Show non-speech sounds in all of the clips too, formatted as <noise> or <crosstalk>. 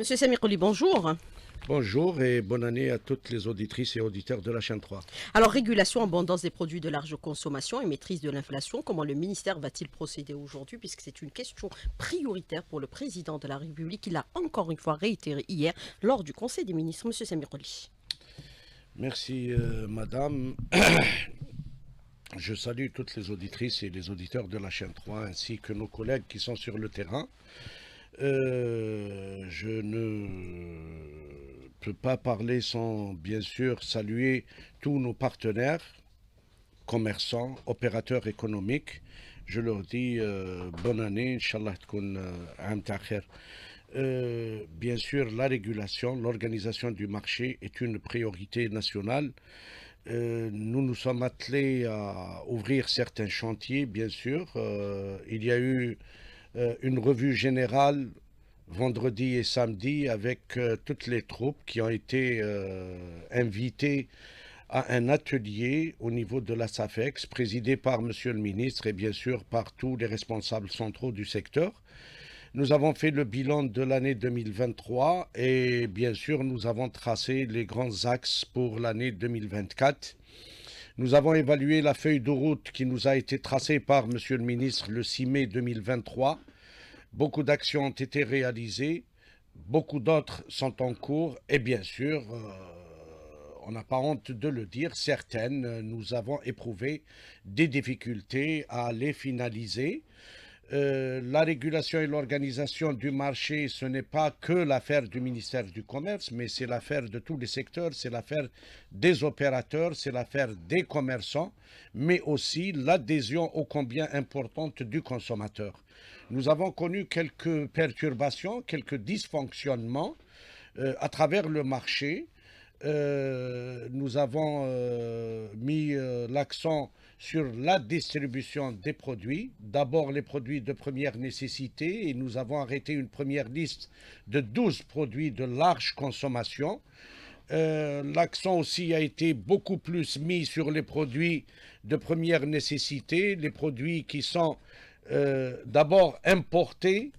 Monsieur Semiroli, bonjour. Bonjour et bonne année à toutes les auditrices et auditeurs de la chaîne 3. Alors, régulation, abondance des produits de large consommation et maîtrise de l'inflation, comment le ministère va-t-il procéder aujourd'hui puisque c'est une question prioritaire pour le président de la République Il a encore une fois réitéré hier lors du Conseil des ministres. Monsieur Semiroli. Merci euh, madame. <coughs> Je salue toutes les auditrices et les auditeurs de la chaîne 3 ainsi que nos collègues qui sont sur le terrain. Euh, je ne peux pas parler sans bien sûr saluer tous nos partenaires, commerçants, opérateurs économiques. Je leur dis euh, bonne année, Inch'Allah, euh, euh, bien sûr, la régulation, l'organisation du marché est une priorité nationale. nous nous sommes attelés à ouvrir certains chantiers, bien sûr. il y a eu euh, une revue générale vendredi et samedi avec euh, toutes les troupes qui ont été euh, invitées à un atelier au niveau de la SAFEX, présidé par Monsieur le ministre et bien sûr par tous les responsables centraux du secteur. Nous avons fait le bilan de l'année 2023 et bien sûr nous avons tracé les grands axes pour l'année 2024 nous avons évalué la feuille de route qui nous a été tracée par M. le ministre le 6 mai 2023. Beaucoup d'actions ont été réalisées, beaucoup d'autres sont en cours et bien sûr, euh, on n'a pas honte de le dire, certaines, euh, nous avons éprouvé des difficultés à les finaliser. Euh, la régulation et l'organisation du marché, ce n'est pas que l'affaire du ministère du Commerce, mais c'est l'affaire de tous les secteurs, c'est l'affaire des opérateurs, c'est l'affaire des commerçants, mais aussi l'adhésion au combien importante du consommateur. Nous avons connu quelques perturbations, quelques dysfonctionnements euh, à travers le marché, euh, nous avons euh, mis euh, l'accent sur la distribution des produits. D'abord les produits de première nécessité et nous avons arrêté une première liste de 12 produits de large consommation. L'accent aussi a été beaucoup plus mis sur les produits de première nécessité, les produits qui sont d'abord importés,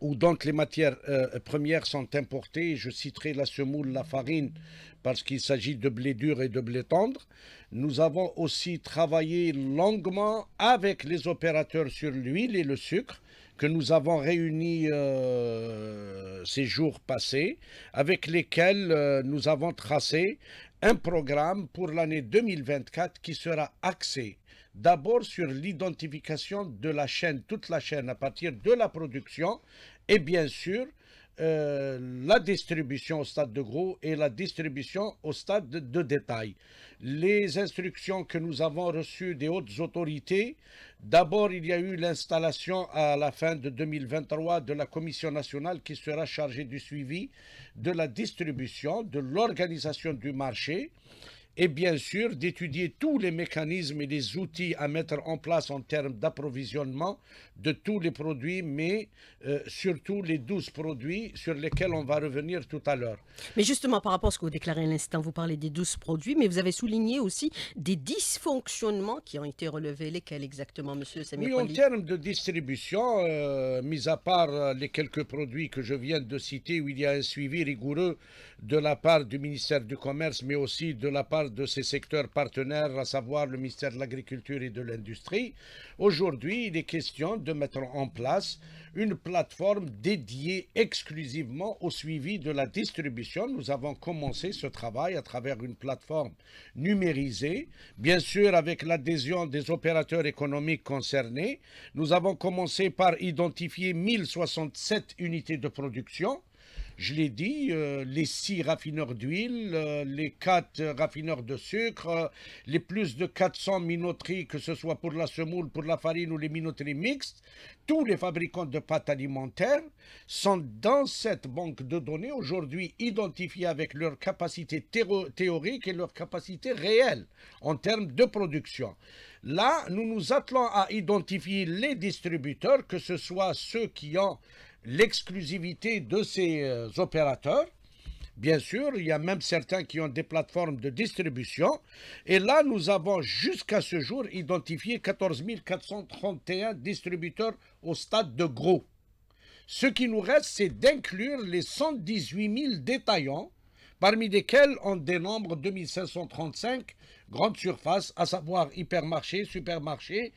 où donc les matières euh, premières sont importées. Je citerai la semoule, la farine, parce qu'il s'agit de blé dur et de blé tendre. Nous avons aussi travaillé longuement avec les opérateurs sur l'huile et le sucre que nous avons réunis euh, ces jours passés, avec lesquels euh, nous avons tracé un programme pour l'année 2024 qui sera axé d'abord sur l'identification de la chaîne, toute la chaîne à partir de la production et bien sûr euh, la distribution au stade de gros et la distribution au stade de, de, détail. Les instructions que nous avons reçues des hautes autorités, d'abord il y a eu l'installation à la fin de 2023 de la commission nationale qui sera chargée du suivi de la distribution, de l'organisation du marché, et bien sûr d'étudier tous les mécanismes et les outils à mettre en place en termes d'approvisionnement de tous les produits, mais euh, surtout les 12 produits sur lesquels on va revenir tout à l'heure. Mais justement, par rapport à ce que vous déclarez à l'instant, vous parlez des 12 produits, mais vous avez souligné aussi des dysfonctionnements qui ont été relevés. Lesquels exactement, monsieur Samir Oui, en termes de distribution, euh, mis à part euh, les quelques produits que je viens de citer, où il y a un suivi rigoureux de la part du ministère du Commerce, mais aussi de la part de ses secteurs partenaires, à savoir le ministère de l'Agriculture et de l'Industrie, aujourd'hui, il est question de mettre en place une plateforme dédiée exclusivement au suivi de la distribution. Nous avons commencé ce travail à travers une plateforme numérisée, bien sûr avec l'adhésion des opérateurs économiques concernés. Nous avons commencé par identifier 1067 unités de production je l'ai dit, euh, les six raffineurs d'huile, euh, les quatre raffineurs de sucre, euh, les plus de 400 minoteries, que ce soit pour la semoule, pour la farine ou les minoteries mixtes, tous les fabricants de pâtes alimentaires sont dans cette banque de données aujourd'hui identifiés avec leur capacité théorique et leur capacité réelle en termes de production. Là, nous nous attelons à identifier les distributeurs, que ce soit ceux qui ont l'exclusivité de ces euh, opérateurs. Bien sûr, il y a même certains qui ont des plateformes de distribution. Et là, nous avons jusqu'à ce jour identifié 14 431 distributeurs au stade de gros. Ce qui nous reste, c'est d'inclure les 118 000 détaillants, parmi lesquels on dénombre 2535 grandes surfaces, à savoir hypermarchés, supermarchés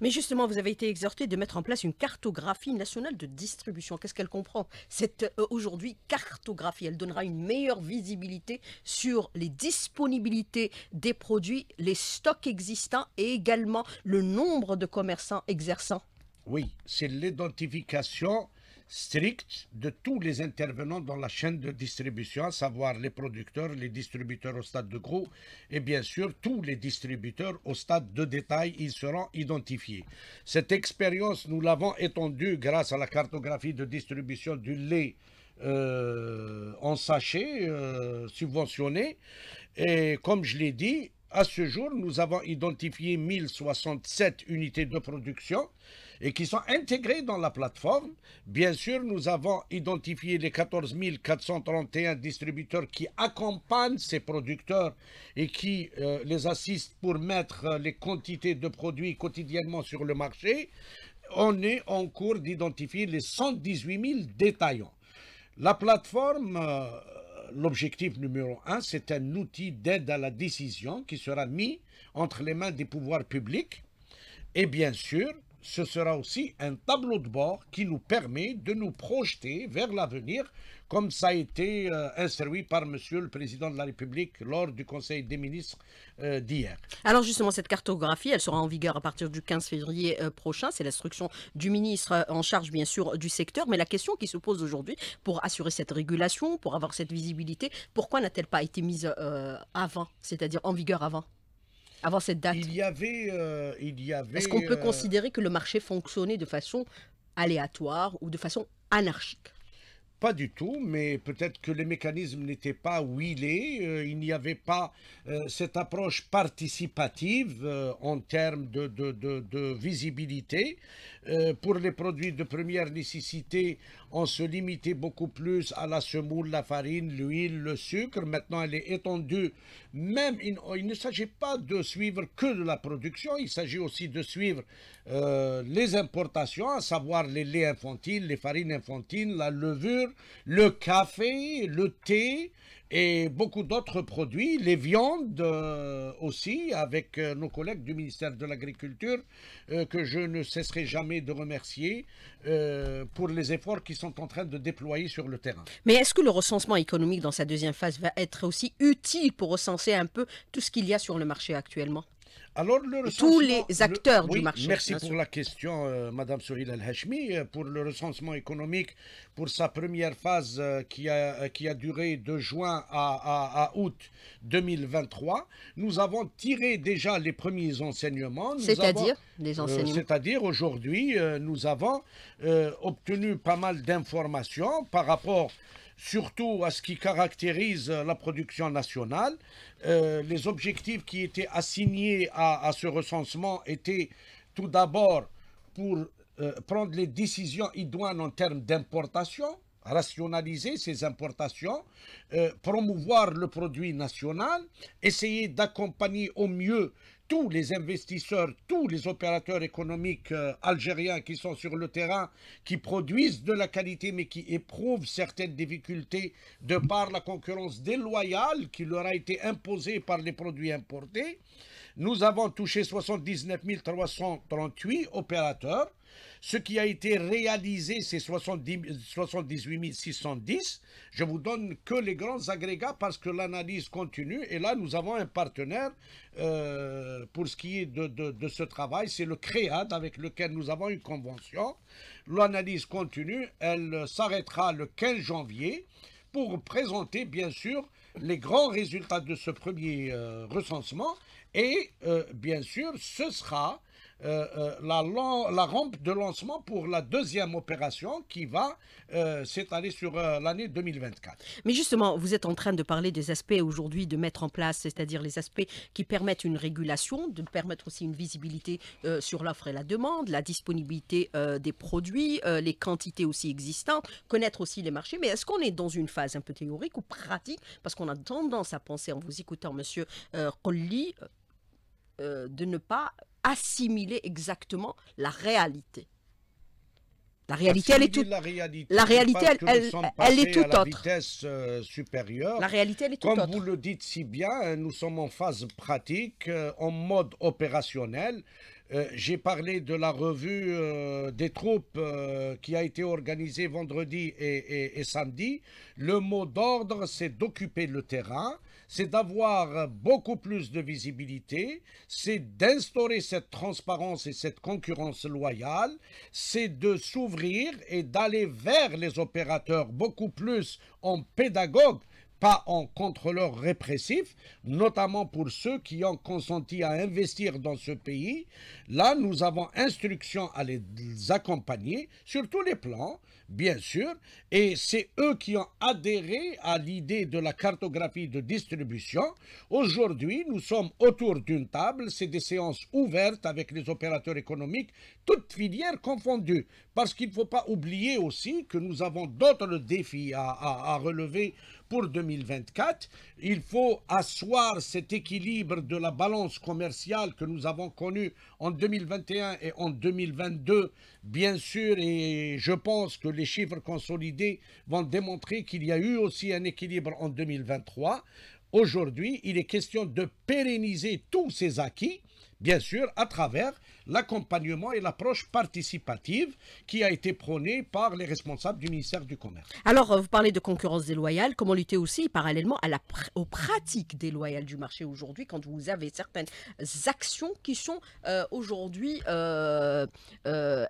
mais justement, vous avez été exhorté de mettre en place une cartographie nationale de distribution. Qu'est-ce qu'elle comprend Cette euh, aujourd'hui cartographie, elle donnera une meilleure visibilité sur les disponibilités des produits, les stocks existants et également le nombre de commerçants exerçant. Oui, c'est l'identification strict de tous les intervenants dans la chaîne de distribution, à savoir les producteurs, les distributeurs au stade de gros et bien sûr tous les distributeurs au stade de détail, ils seront identifiés. Cette expérience, nous l'avons étendue grâce à la cartographie de distribution du lait euh, en sachet euh, subventionné et comme je l'ai dit, à ce jour, nous avons identifié 1067 unités de production et qui sont intégrés dans la plateforme. Bien sûr, nous avons identifié les 14 431 distributeurs qui accompagnent ces producteurs et qui euh, les assistent pour mettre les quantités de produits quotidiennement sur le marché. On est en cours d'identifier les 118 000 détaillants. La plateforme... Euh, l'objectif numéro un, c'est un outil d'aide à la décision qui sera mis entre les mains des pouvoirs publics. Et bien sûr, ce sera aussi un tableau de bord qui nous permet de nous projeter vers l'avenir, comme ça a été euh, instruit par Monsieur le Président de la République lors du Conseil des ministres euh, d'hier. Alors justement, cette cartographie, elle sera en vigueur à partir du 15 février euh, prochain. C'est l'instruction du ministre en charge, bien sûr, du secteur. Mais la question qui se pose aujourd'hui, pour assurer cette régulation, pour avoir cette visibilité, pourquoi n'a-t-elle pas été mise avant, c'est-à-dire en vigueur avant avant cette date. Il y avait. Euh, avait Est-ce qu'on peut euh, considérer que le marché fonctionnait de façon aléatoire ou de façon anarchique pas du tout, mais peut-être que les mécanismes n'étaient pas huilés, euh, il n'y avait pas cette approche participative en termes de, de visibilité. pour les produits de première nécessité, on se limitait beaucoup plus à la semoule, la farine, l'huile, le sucre. Maintenant, elle est étendue même il, ne s'agit pas de suivre que de la production, il s'agit aussi de suivre euh, les importations, à savoir les laits infantiles, les farines infantiles, la levure, le café, le thé, et beaucoup d'autres produits, les viandes euh, aussi, avec euh, nos collègues du ministère de l'Agriculture, euh, que je ne cesserai jamais de remercier pour les efforts qu'ils sont en train de déployer sur le terrain. Mais est-ce que le recensement économique dans sa deuxième phase va être aussi utile pour recenser un peu tout ce qu'il y a sur le marché actuellement alors, Tous les acteurs du marché. Merci pour la question, Mme euh, Madame Souril al euh, pour le recensement économique, pour sa première phase euh, qui, a, qui a duré de juin à, août 2023. Nous avons tiré déjà les premiers enseignements. C'est-à-dire les enseignements C'est-à-dire aujourd'hui, nous avons obtenu pas mal d'informations par rapport surtout à ce qui caractérise euh, la production nationale. Euh, les objectifs qui étaient assignés à, ce recensement étaient tout d'abord pour euh, prendre les décisions idoines en termes d'importation, rationaliser ces importations, promouvoir le produit national, essayer d'accompagner au mieux tous les investisseurs, tous les opérateurs économiques euh, algériens qui sont sur le terrain, qui produisent de la qualité mais qui éprouvent certaines difficultés de par la concurrence déloyale qui leur a été imposée par les produits importés. Nous avons touché 79 338 opérateurs ce qui a été réalisé, c'est 78 610. Je vous donne que les grands agrégats parce que l'analyse continue. Et là, nous avons un partenaire euh, pour ce qui est de, ce travail. C'est le CREAD avec lequel nous avons une convention. L'analyse continue. Elle s'arrêtera le 15 janvier pour présenter bien sûr les grands résultats de ce premier euh, recensement et euh, bien sûr ce sera euh, euh, la, la, rampe de lancement pour la deuxième opération qui va euh, s'étaler sur l'année 2024. Mais justement, vous êtes en train de parler des aspects aujourd'hui de mettre en place, c'est-à-dire les aspects qui permettent une régulation, de permettre aussi une visibilité sur l'offre et la demande, la disponibilité des produits, les quantités aussi existantes, connaître aussi les marchés. Mais est-ce qu'on est dans une phase un peu théorique ou pratique Parce qu'on a tendance à penser, en vous écoutant, monsieur Colli, de ne pas assimiler exactement la réalité. La réalité, elle est toute. Euh, la réalité, elle, est toute autre. La réalité, elle est toute Comme vous le dites si bien, hein, nous sommes en phase pratique, euh, en mode opérationnel. Euh, j'ai parlé de la revue des troupes qui a été organisée vendredi et samedi. Le mot d'ordre, c'est d'occuper le terrain c'est d'avoir beaucoup plus de visibilité, c'est d'instaurer cette transparence et cette concurrence loyale, c'est de s'ouvrir et d'aller vers les opérateurs beaucoup plus en pédagogue pas en contrôleur répressif, notamment pour ceux qui ont consenti à investir dans ce pays. Là, nous avons instruction à les accompagner sur tous les plans, bien sûr, et c'est eux qui ont adhéré à l'idée de la cartographie de distribution. Aujourd'hui, nous sommes autour d'une table, c'est des séances ouvertes avec les opérateurs économiques, toutes filières confondues, parce qu'il ne faut pas oublier aussi que nous avons d'autres défis à, à, relever pour 2024. Il faut asseoir cet équilibre de la balance commerciale que nous avons connue en 2021 et en 2022, bien sûr, et je pense que les chiffres consolidés vont démontrer qu'il y a eu aussi un équilibre en 2023. Aujourd'hui, il est question de pérenniser tous ces acquis, bien sûr, à travers l'accompagnement et l'approche participative qui a été prônée par les responsables du ministère du Commerce. Alors, euh, vous parlez de concurrence déloyale, comment lutter aussi parallèlement à la aux pratiques déloyales du marché aujourd'hui quand vous avez certaines actions qui sont euh, aujourd'hui euh,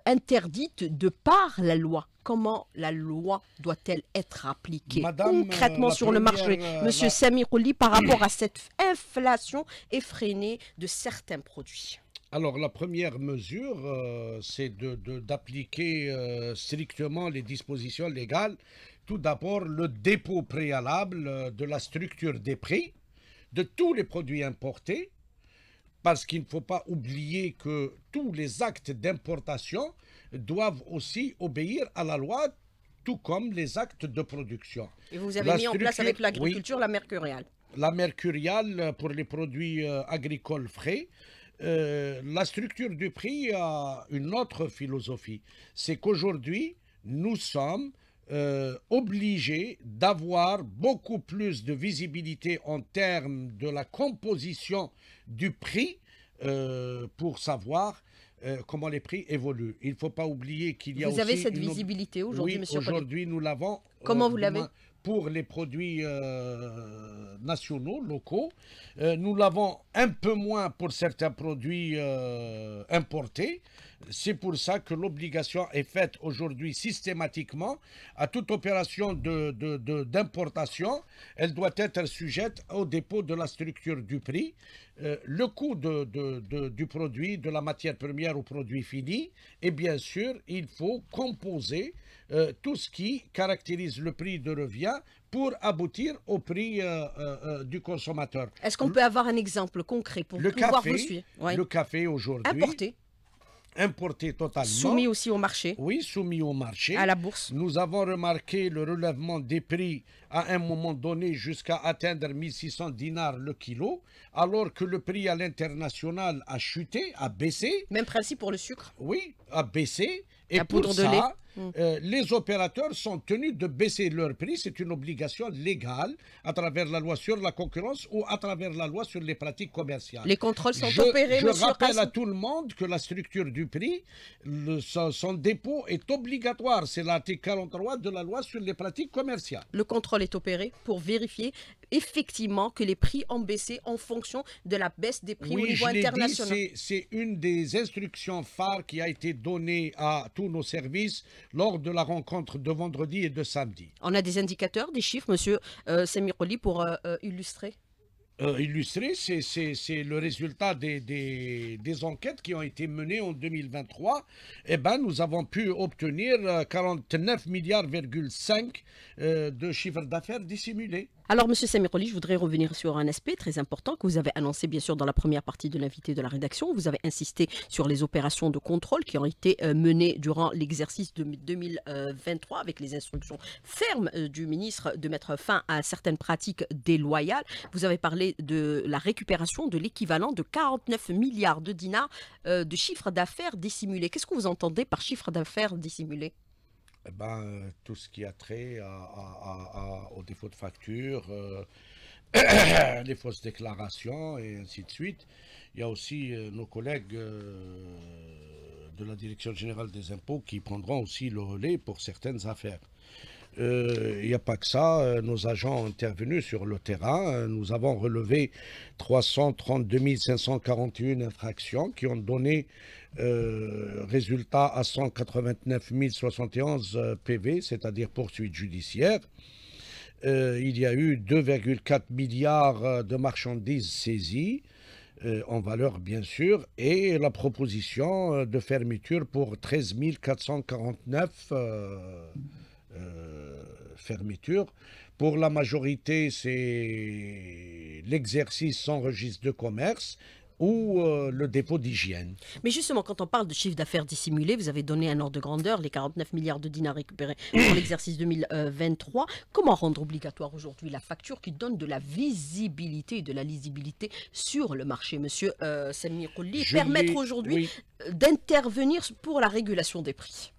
interdites de par la loi comment la loi doit-elle être appliquée concrètement sur le marché Monsieur Samirouli, par rapport à cette inflation effrénée de certains produits alors la première mesure, euh, c'est d'appliquer de, euh, strictement les dispositions légales. Tout d'abord, le dépôt préalable euh, de la structure des prix de tous les produits importés, parce qu'il ne faut pas oublier que tous les actes d'importation doivent aussi obéir à la loi tout comme les actes de production. Et vous avez mis en place avec l'agriculture la mercuriale. La mercuriale pour les produits agricoles frais. Euh, la structure du prix a une autre philosophie. C'est qu'aujourd'hui, nous sommes euh, obligés d'avoir beaucoup plus de visibilité en termes de la composition du prix euh, pour savoir comment les prix évoluent. Il ne faut pas oublier qu'il y a aussi... Vous avez cette visibilité aujourd'hui, oui, aujourd'hui, nous l'avons. Comment vous l'avez Pour les produits nationaux, locaux. Euh, nous l'avons un peu moins pour certains produits euh, importés. C'est pour ça que l'obligation est faite aujourd'hui systématiquement à toute opération d'importation. Elle doit être sujette au dépôt de la structure du prix. Euh, le coût du produit, de la matière première au produit fini. Et bien sûr, il faut composer tout ce qui caractérise le prix de revient pour aboutir au prix euh, euh, euh, du consommateur. Est-ce qu'on peut avoir un exemple concret pour le pouvoir café, vous suivre Le café aujourd'hui. Importé. Importé totalement. Soumis aussi au marché. Oui, soumis au marché. À la bourse. Nous avons remarqué le relèvement des prix à un moment donné jusqu'à atteindre 1600 dinars le kilo, alors que le prix à l'international a chuté, a baissé. Même principe pour le sucre. Oui, a baissé. Et la poudre pour de lait Mm. Euh, les opérateurs sont tenus de baisser leur prix. C'est une obligation légale à travers la loi sur la concurrence ou à travers la loi sur les pratiques commerciales. Les contrôles sont opérés, Je rappelle à tout le monde que la structure du prix, le, son, dépôt est obligatoire. C'est l'article 43 de la loi sur les pratiques commerciales. Le contrôle est opéré pour vérifier effectivement que les prix ont baissé en fonction de la baisse des prix au niveau international. C'est une des instructions phares qui a été donnée à tous nos services lors de la rencontre de vendredi et de samedi. On a des indicateurs, des chiffres, monsieur euh, Semiroli, pour euh, euh, illustrer illustrer c'est le résultat des, enquêtes qui ont été menées en 2023. Eh ben, nous avons pu obtenir 49 milliards,5 de chiffres d'affaires dissimulés. Alors, Monsieur Samiroli, je voudrais revenir sur un aspect très important que vous avez annoncé, bien sûr, dans la première partie de l'invité de la rédaction. Vous avez insisté sur les opérations de contrôle qui ont été euh, menées durant l'exercice 2023 avec les instructions fermes euh, du ministre de mettre fin à certaines pratiques déloyales. Vous avez parlé de la récupération de l'équivalent de 49 milliards de dinars euh, de chiffre d'affaires dissimulés. Qu'est-ce que vous entendez par chiffre d'affaires dissimulés eh ben, tout ce qui a trait aux défauts de facture, euh, les <clears throat> fausses déclarations et ainsi de suite. Il y a aussi euh, nos collègues euh, de la Direction générale des impôts qui prendront aussi le relais pour certaines affaires. Il euh, n'y a pas que ça. Euh, nos agents ont intervenu sur le terrain. Euh, nous avons relevé 332 541 infractions qui ont donné résultat à 189 071 PV, c'est-à-dire poursuites judiciaires. il y a eu 2,4 milliards de marchandises saisies, en valeur bien sûr, et la proposition de fermeture pour 13 449 euh, fermeture. Pour la majorité, c'est l'exercice sans registre de commerce ou euh, le dépôt d'hygiène. Mais justement, quand on parle de chiffre d'affaires dissimulé, vous avez donné un ordre de grandeur, les 49 milliards de dinars récupérés <coughs> pour l'exercice 2023. Euh, Comment rendre obligatoire aujourd'hui la facture qui donne de la visibilité et de la lisibilité sur le marché, monsieur Samir Permettre aujourd'hui d'intervenir pour la régulation des prix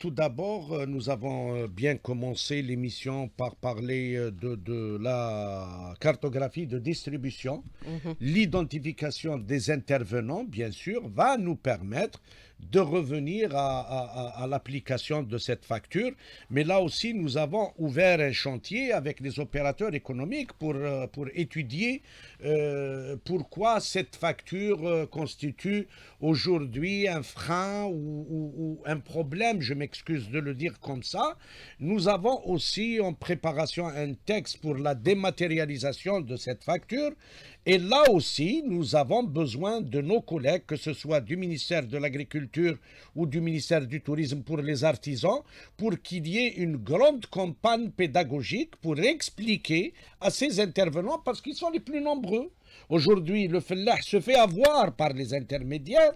tout d'abord, euh, nous avons euh, bien commencé l'émission par parler euh, de, la cartographie de distribution. Mhm. L'identification des intervenants, bien sûr, va nous permettre de revenir à, l'application de cette facture. Mais là aussi, nous avons ouvert un chantier avec les opérateurs économiques pour, euh, pour étudier euh, pourquoi cette facture euh, constitue aujourd'hui un frein ou un problème, je m'excuse de le dire comme ça. Nous avons aussi en préparation un texte pour la dématérialisation de cette facture. Et là aussi, nous avons besoin de nos collègues, que ce soit du ministère de l'Agriculture, ou du ministère du Tourisme pour les artisans, pour qu'il y ait une grande campagne pédagogique pour expliquer à ces intervenants, parce qu'ils sont les plus nombreux. Aujourd'hui, le fellah se fait avoir par les intermédiaires.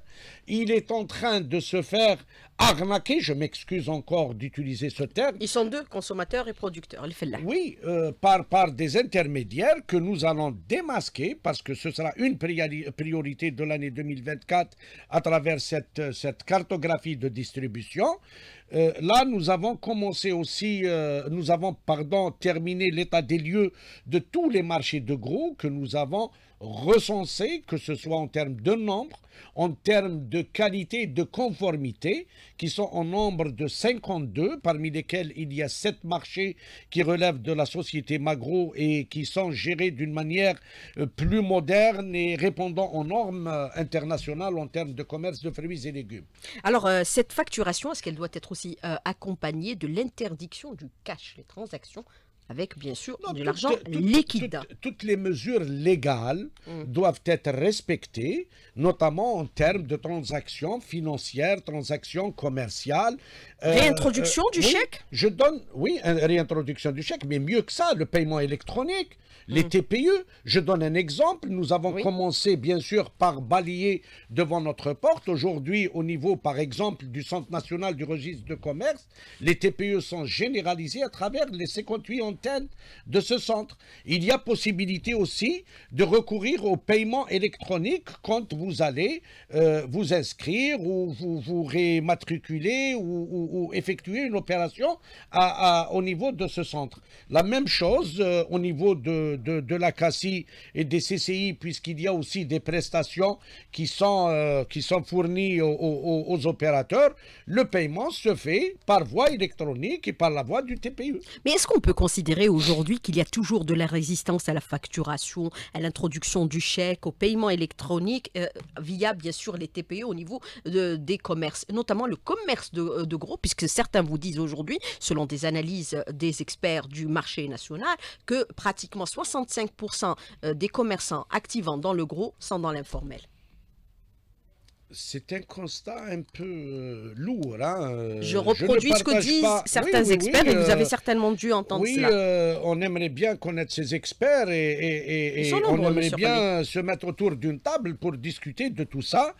Il est en train de se faire ah, Arnaqué, je m'excuse encore d'utiliser ce terme. Ils sont deux, consommateurs et producteurs, les Oui, euh, par, par des intermédiaires que nous allons démasquer, parce que ce sera une priorité de l'année 2024 à travers cette, cette cartographie de distribution. Euh, là, nous avons commencé aussi, euh, nous avons, pardon, terminé l'état des lieux de tous les marchés de gros que nous avons recensés, que ce soit en termes de nombre, en termes de qualité de conformité, qui sont en nombre de 52, parmi lesquels il y a 7 marchés qui relèvent de la société Magro et qui sont gérés d'une manière euh, plus moderne et répondant aux normes euh, internationales en termes de commerce de fruits et légumes. Alors, euh, cette facturation, est-ce qu'elle doit être aussi accompagnée de l'interdiction du cash, les transactions avec bien sûr de l'argent liquide. Toutes, les mesures légales mm. doivent être respectées, notamment en termes de transactions financières, transactions commerciales. Euh, réintroduction euh, du chèque Je donne, oui, réintroduction du chèque, mais mieux que ça, le paiement électronique, les mm. TPE. Je donne un exemple, nous avons commencé bien sûr par balayer devant notre porte. Aujourd'hui, au niveau par exemple du Centre national du registre de commerce, les TPE sont généralisés à travers les 58 de ce centre. Il y a possibilité aussi de recourir au paiement électronique quand vous allez euh, vous inscrire ou vous, vous rématriculer ou, effectuer une opération au niveau de ce centre. La même chose euh, au niveau de, la CACI et des CCI, puisqu'il y a aussi des prestations qui sont, euh, qui sont fournies aux, opérateurs. Le paiement se fait par voie électronique et par la voie du TPE. Mais est-ce qu'on peut considérer considérez aujourd'hui qu'il y a toujours de la résistance à la facturation, à l'introduction du chèque, au paiement électronique euh, via bien sûr les TPE au niveau des commerces, notamment le commerce de, euh, de gros, puisque certains vous disent aujourd'hui, selon des analyses euh, des experts du marché national, que pratiquement 65% des commerçants activant dans le gros sont dans l'informel c'est un constat un peu euh, lourd. Hein, euh, je reproduis ce que disent certains experts et vous avez euh, certainement dû entendre cela. Oui, on aimerait bien connaître ces experts et, on aimerait bien se mettre autour d'une table pour discuter de tout ça.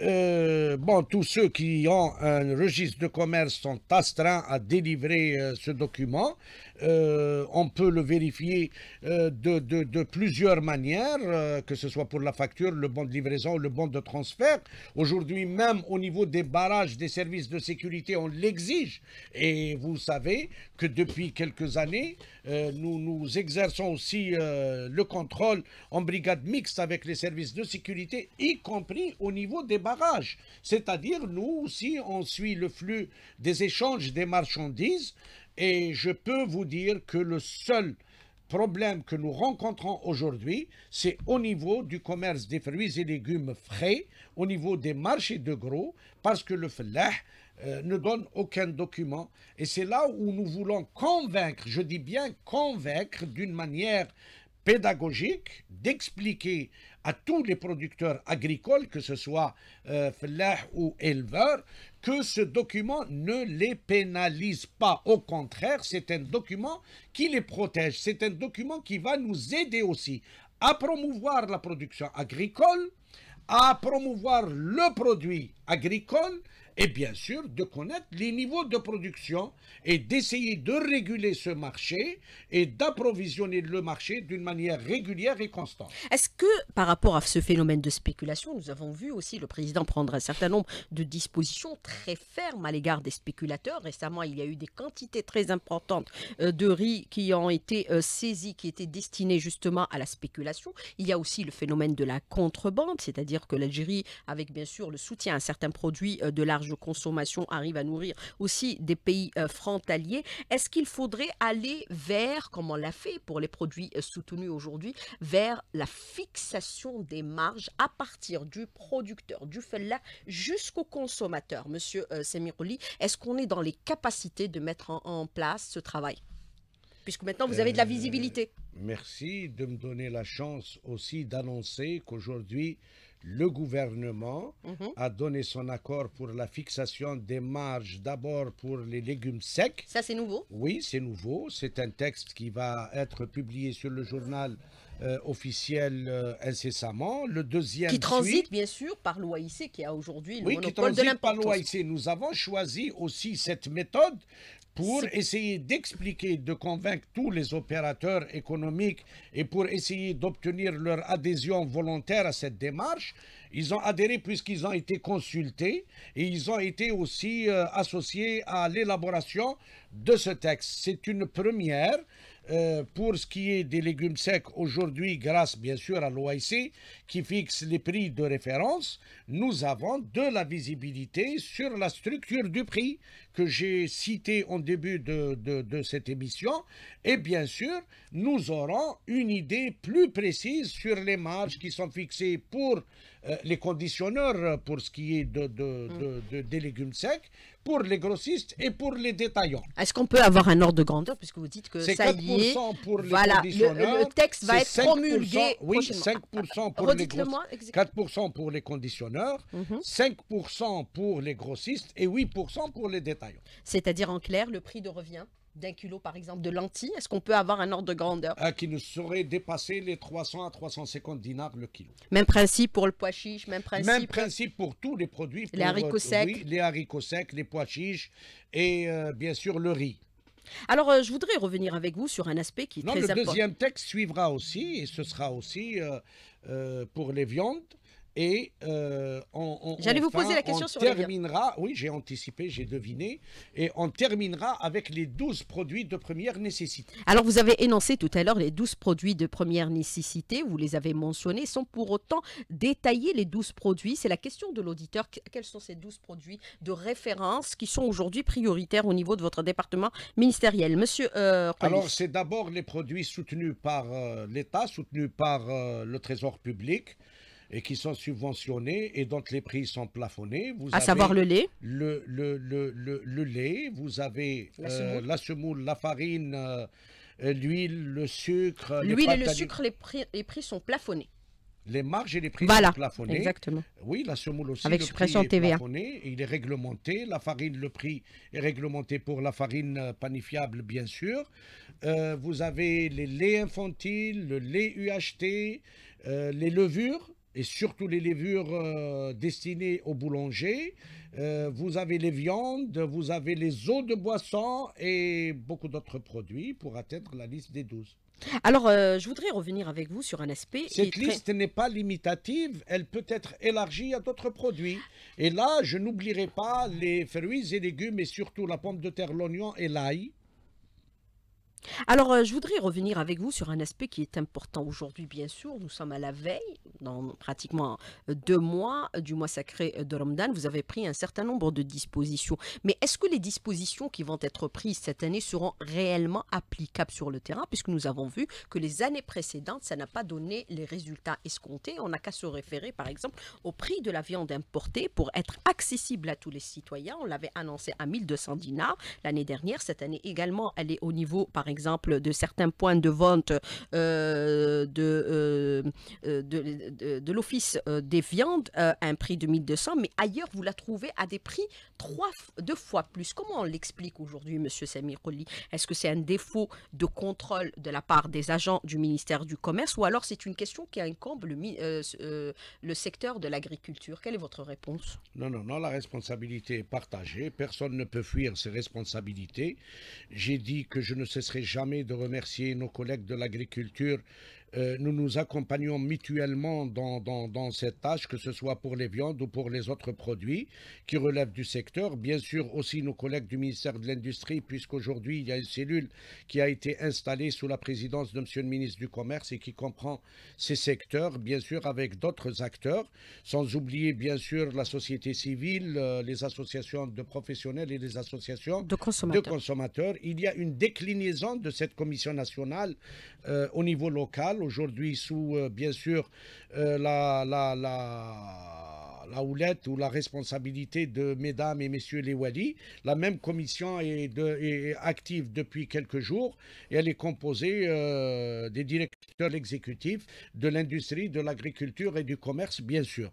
bon, tous ceux qui ont un registre de commerce sont astreints à délivrer ce document. Euh, on peut le vérifier euh, de, plusieurs manières, euh, que ce soit pour la facture, le bon de livraison ou le bon de transfert. Aujourd'hui, même au niveau des barrages des services de sécurité, on l'exige. Et vous savez que depuis quelques années, nous, nous exerçons aussi le contrôle en brigade mixte avec les services de sécurité, y compris au niveau des barrages. C'est-à-dire, nous aussi, on suit le flux des échanges des marchandises et je peux vous dire que le seul problème que nous rencontrons aujourd'hui, c'est au niveau du commerce des fruits et légumes frais, au niveau des marchés de gros, parce que le FLA euh, ne donne aucun document. Et c'est là où nous voulons convaincre, je dis bien convaincre d'une manière pédagogique d'expliquer à tous les producteurs agricoles, que ce soit euh, ou éleveurs, que ce document ne les pénalise pas. Au contraire, c'est un document qui les protège. C'est un document qui va nous aider aussi à promouvoir la production agricole, à promouvoir le produit agricole, et bien sûr de connaître les niveaux de production et d'essayer de réguler ce marché et d'approvisionner le marché d'une manière régulière et constante. Est-ce que par rapport à ce phénomène de spéculation, nous avons vu aussi le président prendre un certain nombre de dispositions très fermes à l'égard des spéculateurs. Récemment, il y a eu des quantités très importantes euh, de riz qui ont été euh, saisies, qui étaient destinées justement à la spéculation. Il y a aussi le phénomène de la contrebande, c'est-à-dire que l'Algérie, avec bien sûr le soutien à certains produits euh, de l'argent, de consommation arrive à nourrir aussi des pays euh, frontaliers. Est-ce qu'il faudrait aller vers, comme on l'a fait pour les produits euh, soutenus aujourd'hui, vers la fixation des marges à partir du producteur, du fella jusqu'au consommateur Monsieur euh, Semiroli, est-ce qu'on est dans les capacités de mettre en, place ce travail puisque maintenant vous avez de la visibilité. merci de me donner la chance aussi d'annoncer qu'aujourd'hui, le gouvernement mhm. a donné son accord pour la fixation des marges d'abord pour les légumes secs. Ça, c'est nouveau Oui, c'est nouveau. C'est un texte qui va être publié sur le journal euh, officiel euh, incessamment. Le deuxième. Qui transite, bien sûr, par l'OIC qui a aujourd'hui le oui, qui transite par l'OIC. Nous avons choisi aussi cette méthode pour essayer d'expliquer, de convaincre tous les opérateurs économiques et pour essayer d'obtenir leur adhésion volontaire à cette démarche. Ils ont adhéré puisqu'ils ont été consultés et ils ont été aussi euh, associés à l'élaboration de ce texte. C'est une première. Euh, pour ce qui est des légumes secs, aujourd'hui, grâce bien sûr à l'OIC qui fixe les prix de référence, nous avons de la visibilité sur la structure du prix que j'ai cité en début de, cette émission. Et bien sûr, nous aurons une idée plus précise sur les marges qui sont fixées pour euh, les conditionneurs pour ce qui est mm. de, des légumes secs, pour les grossistes et pour les détaillants. Est-ce qu'on peut avoir un ordre de grandeur puisque vous dites que ça y est pour les conditionneurs, le, texte va être promulgué Oui, 5% pour les grossistes, 4% pour les conditionneurs, 5% mhm. pour les grossistes et 8% pour les détaillants. C'est-à-dire en clair le prix de revient d'un kilo, par exemple, de lentilles? Est-ce qu'on peut avoir un ordre de grandeur? Euh, qui ne saurait dépasser les 300 à 350 dinars le kilo. Même principe pour le pois chiche, même principe. pour tous les produits. les euh, haricots secs. Oui, les haricots secs, les pois chiches et euh, bien sûr le riz. Alors, je voudrais revenir avec vous sur un aspect qui est très important. Le deuxième texte suivra aussi, et ce sera aussi pour les viandes, et euh, on, J'allais vous poser la question terminera, oui, j'ai anticipé, j'ai deviné, et on terminera avec les 12 produits de première nécessité. Alors, vous avez énoncé tout à l'heure les 12 produits de première nécessité, vous les avez mentionnés, sont pour autant détailler les 12 produits. C'est la question de l'auditeur. Quels sont ces 12 produits de référence qui sont aujourd'hui prioritaires au niveau de votre département ministériel Monsieur. Euh, Alors, c'est d'abord les produits soutenus par euh, l'État, soutenus par le Trésor public et qui sont subventionnés et dont les prix sont plafonnés. Vous à savoir le lait le, le, le, le, lait, vous avez la euh, semoule, la, farine, euh, l'huile, le sucre. L'huile et le sucre, les prix, les prix sont plafonnés les marges et les prix sont plafonnés. Voilà, Exactement. Oui, la semoule aussi. Avec prix est TVA. il est réglementé. La farine, le prix est réglementé pour la farine euh, panifiable, bien sûr. vous avez les laits infantiles, le lait UHT, les levures et surtout les levures euh, destinées aux boulangers. Euh, vous avez les viandes, vous avez les eaux de boisson et beaucoup d'autres produits pour atteindre la liste des 12. Alors, euh, je voudrais revenir avec vous sur un aspect. Cette liste n'est pas limitative, elle peut être élargie à d'autres produits. Et là, je n'oublierai pas les fruits et légumes et surtout la pomme de terre, l'oignon et l'ail alors, euh, je voudrais revenir avec vous sur un aspect qui est important aujourd'hui, bien sûr. Nous sommes à la veille, dans pratiquement euh, deux mois euh, du mois sacré de Ramadan. Vous avez pris un certain nombre de dispositions. Mais est-ce que les dispositions qui vont être prises cette année seront réellement applicables sur le terrain Puisque nous avons vu que les années précédentes, ça n'a pas donné les résultats escomptés. On n'a qu'à se référer, par exemple, au prix de la viande importée pour être accessible à tous les citoyens. On l'avait annoncé à 1200 dinars l'année dernière. Cette année également, elle est au niveau, par exemple, de certains points de vente euh, euh, euh, de, de, l'Office des viandes à un prix de 1200, mais ailleurs, vous la trouvez à des prix trois, deux fois plus. Comment on l'explique aujourd'hui, Monsieur Semiroli Est-ce que c'est un défaut de contrôle de la part des agents du ministère du Commerce ou alors c'est une question qui incombe le, le secteur de l'agriculture Quelle est votre réponse Non, non, non, la responsabilité est partagée. Personne ne peut fuir ses responsabilités. J'ai dit que je ne cesserai jamais de remercier nos collègues de l'agriculture euh, nous nous accompagnons mutuellement dans, cette tâche, que ce soit pour les viandes ou pour les autres produits qui relèvent du secteur. Bien sûr, aussi nos collègues du ministère de l'Industrie, puisqu'aujourd'hui, il y a une cellule qui a été installée sous la présidence de M. le ministre du Commerce et qui comprend ces secteurs, bien sûr, avec d'autres acteurs, sans oublier, bien sûr, la société civile, euh, les associations de professionnels et les associations de consommateurs. Il y a une déclinaison de cette commission nationale euh, au niveau local, aujourd'hui sous euh, bien sûr euh, la, houlette ou la responsabilité de mesdames et messieurs les Wali. La même commission est, active depuis quelques jours et elle est composée des directeurs exécutifs de l'industrie, de l'agriculture et du commerce bien sûr.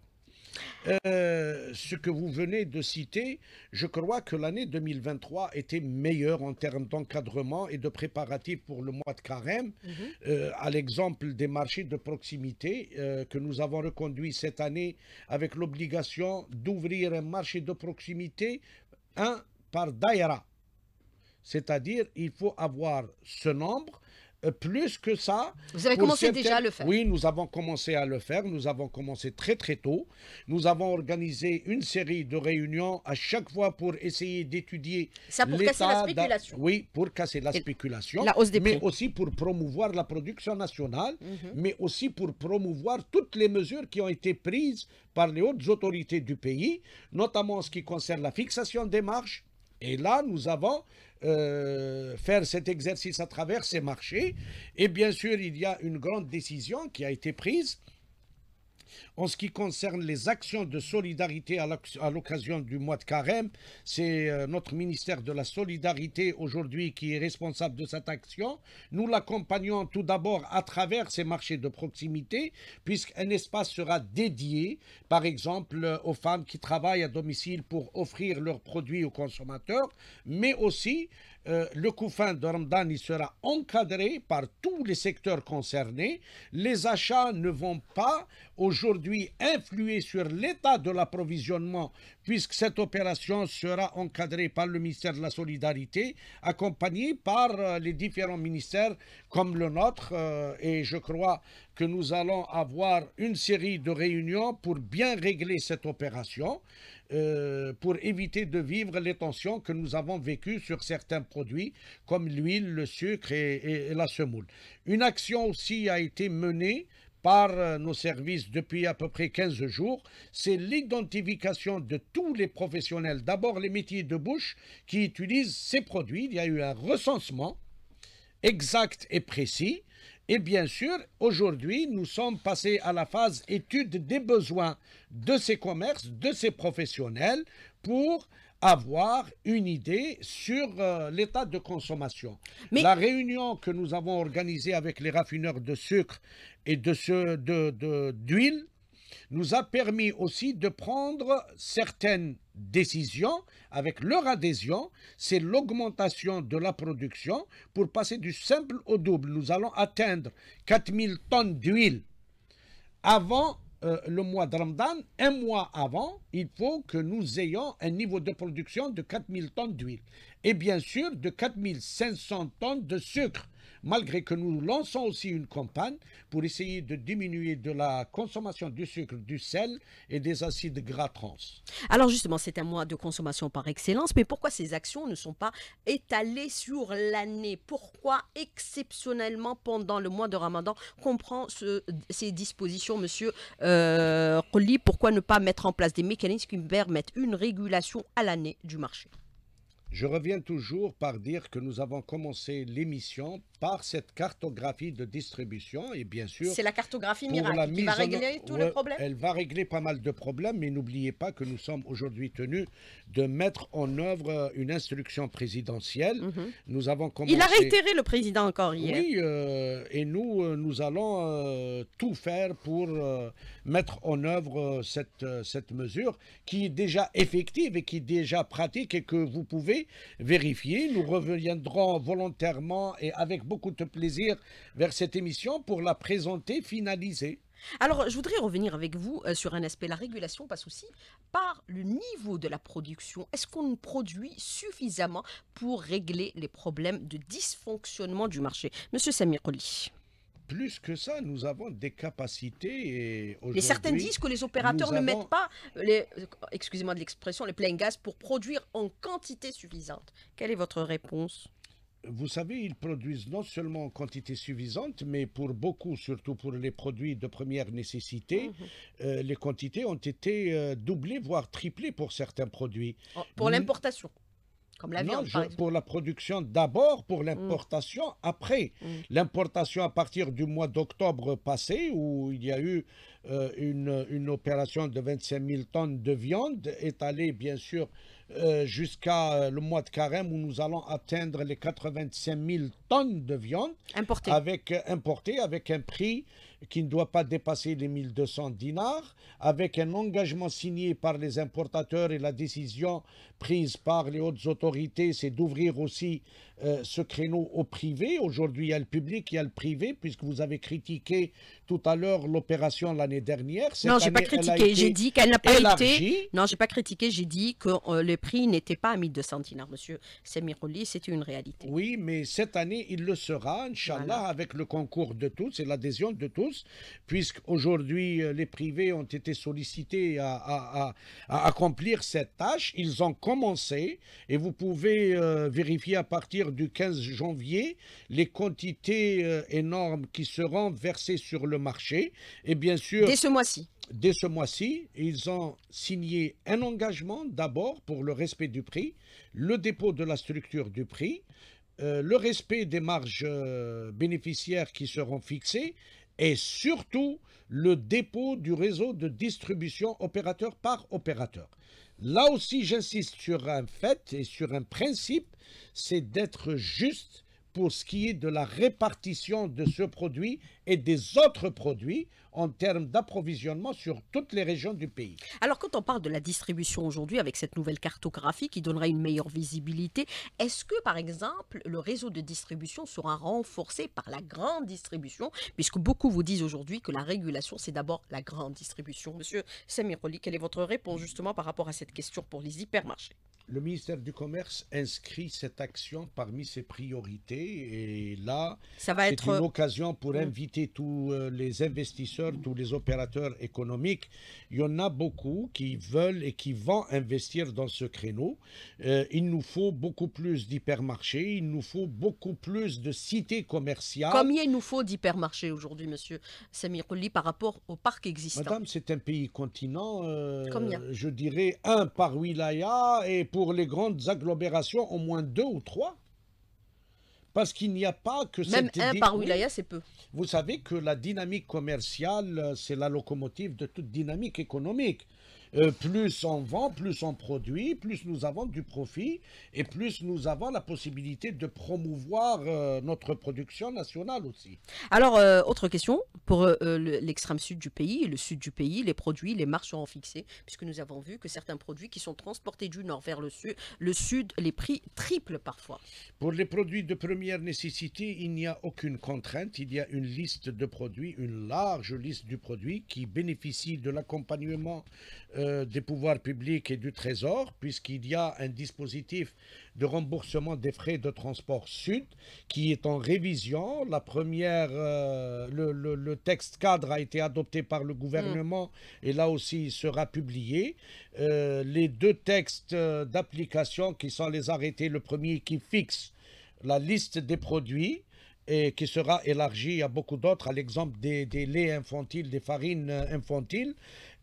Euh, ce que vous venez de citer, je crois que l'année 2023 était meilleure en termes d'encadrement et de préparatifs pour le mois de carême, mhm. euh, à l'exemple des marchés de proximité euh, que nous avons reconduits cette année avec l'obligation d'ouvrir un marché de proximité, un par daïra. C'est-à-dire, il faut avoir ce nombre euh, plus que ça. Vous avez commencé déjà à le faire Oui, nous avons commencé à le faire. Nous avons commencé très très tôt. Nous avons organisé une série de réunions à chaque fois pour essayer d'étudier. Ça pour casser la spéculation. Oui, pour casser la spéculation. La hausse des prix. Mais aussi pour promouvoir la production nationale, mhm. mais aussi pour promouvoir toutes les mesures qui ont été prises par les hautes autorités du pays, notamment en ce qui concerne la fixation des marges. Et là, nous avons euh, faire cet exercice à travers ces marchés. Et bien sûr, il y a une grande décision qui a été prise en ce qui concerne les actions de solidarité à l'occasion du mois de carême, c'est euh, notre ministère de la Solidarité aujourd'hui qui est responsable de cette action. Nous l'accompagnons tout d'abord à travers ces marchés de proximité, puisqu'un espace sera dédié, par exemple, euh, aux femmes qui travaillent à domicile pour offrir leurs produits aux consommateurs, mais aussi euh, le couffin de Ramadan sera encadré par tous les secteurs concernés. Les achats ne vont pas aujourd'hui influer sur l'état de l'approvisionnement puisque cette opération sera encadrée par le ministère de la Solidarité, accompagnée par euh, les différents ministères comme le nôtre. Euh, et je crois que nous allons avoir une série de réunions pour bien régler cette opération, euh, pour éviter de vivre les tensions que nous avons vécues sur certains produits comme l'huile, le sucre et, la semoule. Une action aussi a été menée par euh, nos services depuis à peu près 15 jours, c'est l'identification de tous les professionnels, d'abord les métiers de bouche qui utilisent ces produits. Il y a eu un recensement exact et précis. Et bien sûr, aujourd'hui, nous sommes passés à la phase étude des besoins de ces commerces, de ces professionnels, pour avoir une idée sur euh, l'état de consommation. La réunion que nous avons organisée avec les raffineurs de sucre et de de, d'huile nous a permis aussi de prendre certaines décisions avec leur adhésion, c'est l'augmentation de la production pour passer du simple au double. Nous allons atteindre 4000 tonnes d'huile avant euh, le mois de Ramadan, un mois avant, il faut que nous ayons un niveau de production de 4000 tonnes d'huile. Et bien sûr, de 4500 tonnes de sucre malgré que nous lançons aussi une campagne pour essayer de diminuer de la consommation du sucre, du sel et des acides gras trans. Alors justement, c'est un mois de consommation par excellence, mais pourquoi ces actions ne sont pas étalées sur l'année Pourquoi exceptionnellement pendant le mois de Ramadan comprend ces dispositions, monsieur euh, Pourquoi ne pas mettre en place des mécanismes qui permettent une régulation à l'année du marché je reviens toujours par dire que nous avons commencé l'émission par cette cartographie de distribution et bien sûr... C'est la cartographie miracle qui va régler tous les problèmes Elle va régler pas mal de problèmes, mais n'oubliez pas que nous sommes aujourd'hui tenus de mettre en œuvre une instruction présidentielle. Mhm. Nous avons Il a réitéré le président encore hier. Oui, euh, et nous, euh, nous allons euh, tout faire pour mettre en œuvre cette, cette mesure qui est déjà effective et qui est déjà pratique et que vous pouvez vérifier, Nous reviendrons volontairement et avec beaucoup de plaisir vers cette émission pour la présenter, finaliser. Alors, je voudrais revenir avec vous euh, sur un aspect. La régulation passe aussi par le niveau de la production. Est-ce qu'on produit suffisamment pour régler les problèmes de dysfonctionnement du marché Monsieur Samir Oli plus que ça, nous avons des capacités. Et Mais certains disent que les opérateurs ne mettent pas, excusez-moi de l'expression, les plein gaz pour produire en quantité suffisante. Quelle est votre réponse vous savez, ils produisent non seulement en quantité suffisante, mais pour beaucoup, surtout pour les produits de première nécessité, mhm. euh, les quantités ont été euh, doublées, voire triplées pour certains produits. Oh, pour l'importation comme ah la viande, pour la production d'abord, pour mmh. l'importation après. Mmh. L'importation à partir du mois d'octobre passé, où il y a eu euh, une, opération de 25 000 tonnes de viande, est allée bien sûr euh, jusqu'à euh, le mois de carême, où nous allons atteindre les 85 000 tonnes de viande. importées Avec, avec un prix qui ne doit pas dépasser les 1200 dinars, avec un engagement signé par les importateurs et la décision prise par les hautes autorités, c'est d'ouvrir aussi euh, ce créneau au privé. Aujourd'hui, il y a le public, il y a le privé, puisque vous avez critiqué tout à l'heure l'opération l'année dernière. Cette non, j'ai pas critiqué, j'ai dit qu'elle n'a pas été... Non, j'ai pas critiqué, j'ai dit que euh, le les prix n'était pas à 1200 dinars, monsieur Semiroli, c'est une réalité. Oui, mais cette année, il le sera, Inch'Allah, avec le concours de tous et l'adhésion de tous puisque aujourd'hui euh, les privés ont été sollicités à, accomplir cette tâche. Ils ont commencé et vous pouvez euh, vérifier à partir du 15 janvier les quantités euh, énormes qui seront versées sur le marché. Et bien sûr. Dès ce mois-ci dès ce mois-ci, ils ont signé un engagement d'abord pour le respect du prix, le dépôt de la structure du prix, le respect des marges bénéficiaires qui seront fixées et surtout le dépôt du réseau de distribution opérateur par opérateur. Là aussi, j'insiste sur un fait et sur un principe, c'est d'être juste pour ce qui est de la répartition de ce produit et des autres produits en termes d'approvisionnement sur toutes les régions du pays. Alors quand on parle de la distribution aujourd'hui avec cette nouvelle cartographie qui donnera une meilleure visibilité, est-ce que par exemple le réseau de distribution sera renforcé par la grande distribution puisque beaucoup vous disent aujourd'hui que la régulation c'est d'abord la grande distribution Monsieur Semiroli, quelle est votre réponse justement par rapport à cette question pour les hypermarchés le ministère du Commerce inscrit cette action parmi ses priorités et là, c'est être... une occasion pour euh, inviter tous euh, les investisseurs, tous les opérateurs économiques. Il y en a beaucoup qui veulent et qui vont investir dans ce créneau. Euh, il nous faut beaucoup plus d'hypermarchés, il nous faut beaucoup plus de cités commerciales. Combien il nous faut d'hypermarchés aujourd'hui, monsieur Samirouli, par rapport au parc existant Madame, c'est un pays continent. Je dirais un par wilaya et pour les grandes agglomérations au moins deux ou trois. Parce qu'il n'y a pas que Même un par wilaya, c'est peu. Vous savez que la dynamique commerciale, c'est la locomotive de toute dynamique économique. Euh, plus on vend, plus on produit, plus nous avons du profit et plus nous avons la possibilité de promouvoir euh, notre production nationale aussi. Alors, euh, autre question, pour l'extrême sud du pays, le sud du pays, les produits, les marges seront fixées, puisque nous avons vu que certains produits qui sont transportés du nord vers le sud, le sud les prix triplent parfois. Pour les produits de première nécessité, il n'y a aucune contrainte, il y a une liste de produits, une large liste de produits qui bénéficient de l'accompagnement. Euh, des pouvoirs publics et du Trésor, puisqu'il y a un dispositif de remboursement des frais de transport sud qui est en révision. La première, euh, le, texte cadre a été adopté par le gouvernement mm. et là aussi sera publié. Euh, les deux textes d'application qui sont les arrêtés, le premier qui fixe la liste des produits et qui sera élargi à beaucoup d'autres, à l'exemple des, laits infantiles, des farines infantiles.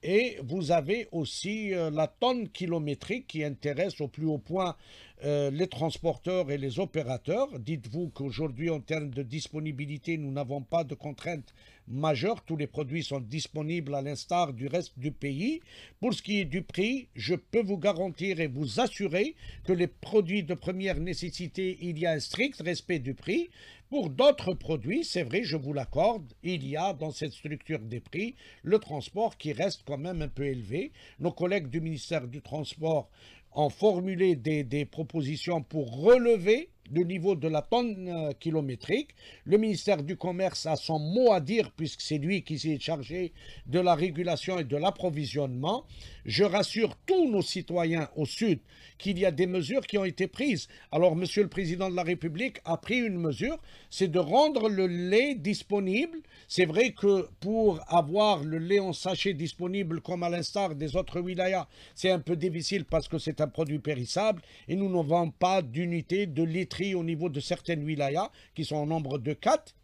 Et vous avez aussi euh, la tonne kilométrique qui intéresse au plus haut point euh, les transporteurs et les opérateurs. Dites-vous qu'aujourd'hui, en termes de disponibilité, nous n'avons pas de contraintes majeur Tous les produits sont disponibles à l'instar du reste du pays. Pour ce qui est du prix, je peux vous garantir et vous assurer que les produits de première nécessité, il y a un strict respect du prix. Pour d'autres produits, c'est vrai, je vous l'accorde, il y a dans cette structure des prix le transport qui reste quand même un peu élevé. Nos collègues du ministère du Transport ont formulé des propositions pour relever du niveau de la tonne euh, kilométrique. Le ministère du Commerce a son mot à dire puisque c'est lui qui s'est chargé de la régulation et de l'approvisionnement. Je rassure tous nos citoyens au Sud qu'il y a des mesures qui ont été prises. Alors, Monsieur le Président de la République a pris une mesure, c'est de rendre le lait disponible. C'est vrai que pour avoir le lait en sachet disponible, comme à l'instar des autres wilayas, c'est un peu difficile parce que c'est un produit périssable et nous n'avons pas d'unité de litre au niveau de certaines wilayas, qui sont au nombre de quatre,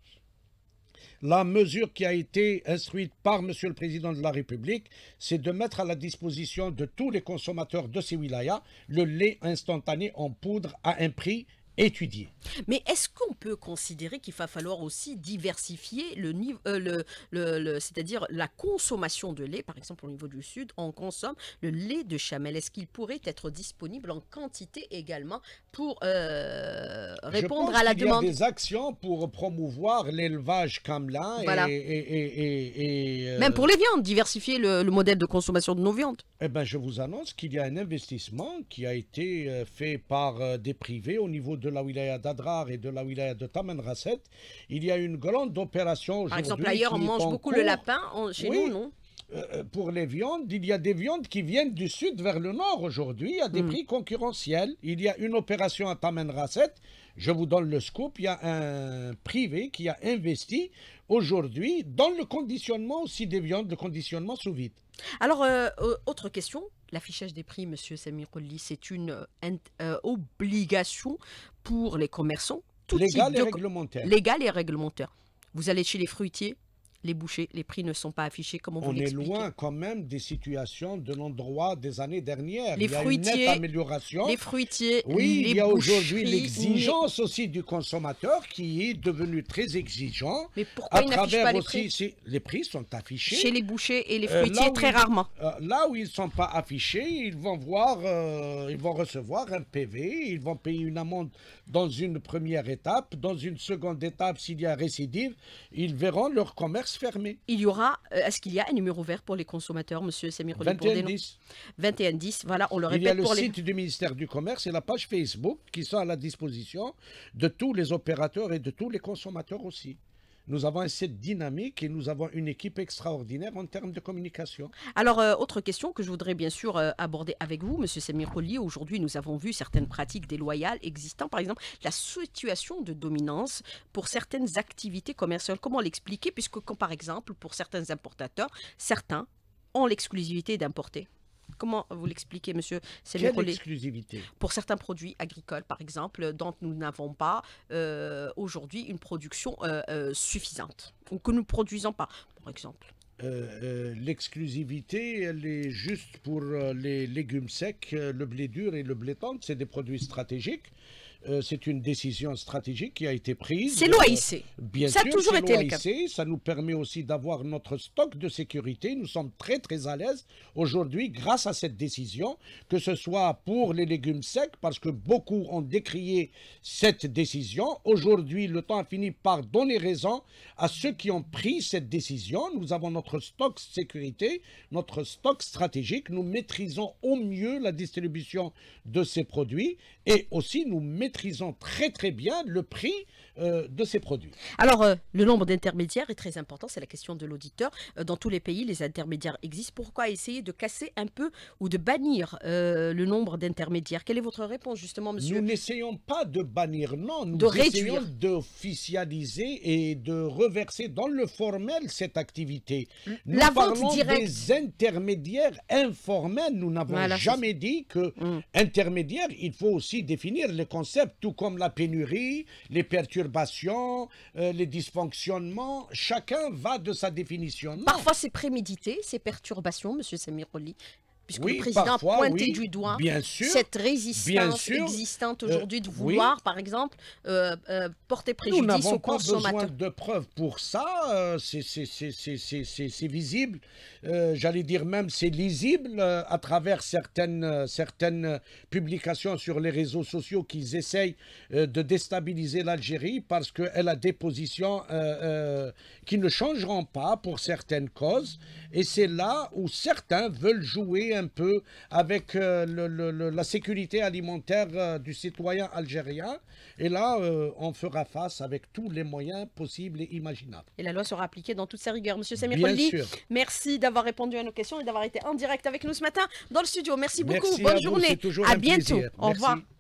la mesure qui a été instruite par M. le Président de la République, c'est de mettre à la disposition de tous les consommateurs de ces wilayas le lait instantané en poudre à un prix mais est-ce qu'on peut considérer qu'il va falloir aussi diversifier le niveau, le, c'est-à-dire la consommation de lait, par exemple au niveau du Sud, on consomme le lait de chamel. Est-ce qu'il pourrait être disponible en quantité également pour euh, répondre à la il demande y a des actions pour promouvoir l'élevage camelin voilà. et, euh, même pour les viandes, diversifier le, modèle de consommation de nos viandes. Eh ben, je vous annonce qu'il y a un investissement qui a été euh, fait par des privés au niveau de de la wilaya d'Adrar et de la wilaya de Tamanrasset, il y a une grande opération Par exemple, ailleurs, on mange beaucoup le lapin, chez nous, non euh, euh, pour les viandes, il y a des viandes qui viennent du sud vers le nord aujourd'hui à des hmm. prix concurrentiels. Il y a une opération à Tamanrasset, je vous donne le scoop, il y a un privé qui a investi aujourd'hui dans le conditionnement aussi des viandes, le conditionnement sous vide. Alors, euh, autre question, l'affichage des prix, Monsieur Samir Colli, c'est une obligation pour les commerçants. Tout légal de... Légal et réglementaire. Vous allez chez les fruitiers, les bouchers, les prix ne sont pas affichés comme on, vous l'expliquait. On est loin quand même des situations de l'endroit des années dernières. Les il y a fruitiers, une nette amélioration. Les fruitiers, oui, il y a aujourd'hui l'exigence aussi du consommateur qui est devenu très exigeant. Mais pourquoi ils pas les prix Les prix sont affichés. Chez les bouchers et les euh, fruitiers, très rarement. Euh, là où ils ne sont pas affichés, ils vont voir, euh, ils vont recevoir un PV, ils vont payer une amende dans une première étape, dans une seconde étape s'il y a récidive, ils verront leur commerce fermé Il y aura, euh, est-ce qu'il y a un numéro vert pour les consommateurs, monsieur 10. 21 10, voilà, on le répète. Il y a le site du ministère du Commerce et la page Facebook qui sont à la disposition de tous les opérateurs et de tous les consommateurs aussi. Nous avons cette dynamique et nous avons une équipe extraordinaire en termes de communication. Alors, euh, autre question que je voudrais bien sûr euh, aborder avec vous, Monsieur Semiroli. Aujourd'hui, nous avons vu certaines pratiques déloyales existant, par exemple la situation de dominance pour certaines activités commerciales. Comment l'expliquer Puisque, par exemple, pour certains importateurs, certains ont l'exclusivité d'importer comment vous l'expliquez, monsieur c'est l'exclusivité Pour certains produits agricoles, par exemple, dont nous n'avons pas euh, aujourd'hui une production euh, euh, suffisante, ou que nous ne produisons pas, par exemple. L'exclusivité, elle est juste pour les légumes secs, le blé dur et le blé tendre, c'est des produits stratégiques. Euh, c'est une décision stratégique qui a été prise. C'est l'OIC. Euh, bien ça sûr, a toujours été Ça nous permet aussi d'avoir notre stock de sécurité. Nous sommes très, très à l'aise aujourd'hui grâce à cette décision, que ce soit pour les légumes secs, parce que beaucoup ont décrié cette décision. Aujourd'hui, le temps a fini par donner raison à ceux qui ont pris cette décision. Nous avons notre stock sécurité, notre stock stratégique. Nous maîtrisons au mieux la distribution de ces produits et aussi nous maîtrisons maîtrisant très très bien le prix euh, de ces produits. Alors, euh, le nombre d'intermédiaires est très important, c'est la question de l'auditeur. Euh, dans tous les pays, les intermédiaires existent. Pourquoi essayer de casser un peu ou de bannir le nombre d'intermédiaires Quelle est votre réponse justement, monsieur Nous n'essayons pas de bannir, non. Nous de essayons d'officialiser et de reverser dans le formel cette activité. Nous la vente parlons des intermédiaires informels. Nous n'avons jamais dit que mm. intermédiaire, il faut aussi définir les concept tout comme la pénurie, les perturbations, euh, les dysfonctionnements. Chacun va de sa définition. Parfois, c'est prémédité, ces perturbations, Monsieur Semiroli puisque le président a pointé du doigt bien sûr, cette résistance existante euh, aujourd'hui de vouloir, par exemple, euh, euh, porter préjudice aux consommateurs. Nous n'avons pas besoin de preuves pour ça, c'est visible, j'allais dire même c'est lisible à travers certaines, certaines publications sur les réseaux sociaux qui essayent de déstabiliser l'Algérie parce qu'elle a des positions qui ne changeront pas pour certaines causes. Et c'est là où certains veulent jouer un peu avec euh, la sécurité alimentaire euh, du citoyen algérien. Et là, euh, on fera face avec tous les moyens possibles et imaginables. Et la loi sera appliquée dans toute sa rigueur. Monsieur Samir sûr. merci d'avoir répondu à nos questions et d'avoir été en direct avec nous ce matin dans le studio. Merci beaucoup. Merci Bonne à journée. toujours à bientôt. Au revoir.